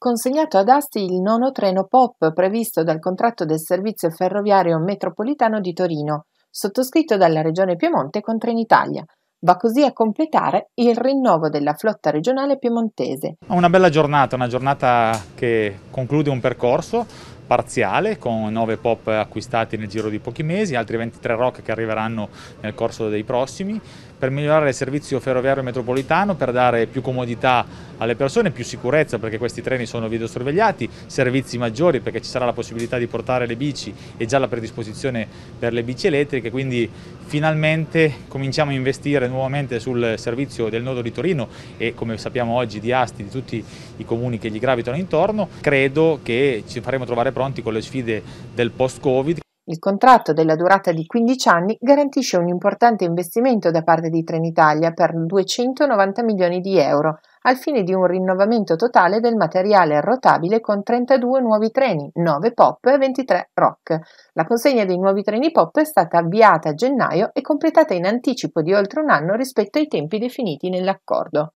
consegnato ad Asti il nono treno POP previsto dal contratto del servizio ferroviario metropolitano di Torino, sottoscritto dalla Regione Piemonte con Trenitalia. Va così a completare il rinnovo della flotta regionale piemontese. Una bella giornata, una giornata che conclude un percorso, parziale con 9 pop acquistati nel giro di pochi mesi, altri 23 rock che arriveranno nel corso dei prossimi, per migliorare il servizio ferroviario metropolitano, per dare più comodità alle persone, più sicurezza perché questi treni sono videosorvegliati, servizi maggiori perché ci sarà la possibilità di portare le bici e già la predisposizione per le bici elettriche, quindi finalmente cominciamo a investire nuovamente sul servizio del nodo di Torino e come sappiamo oggi di Asti, di tutti i comuni che gli gravitano intorno, credo che ci faremo trovare pronti con le sfide del post-Covid. Il contratto della durata di 15 anni garantisce un importante investimento da parte di Trenitalia per 290 milioni di euro, al fine di un rinnovamento totale del materiale rotabile con 32 nuovi treni, 9 pop e 23 rock. La consegna dei nuovi treni pop è stata avviata a gennaio e completata in anticipo di oltre un anno rispetto ai tempi definiti nell'accordo.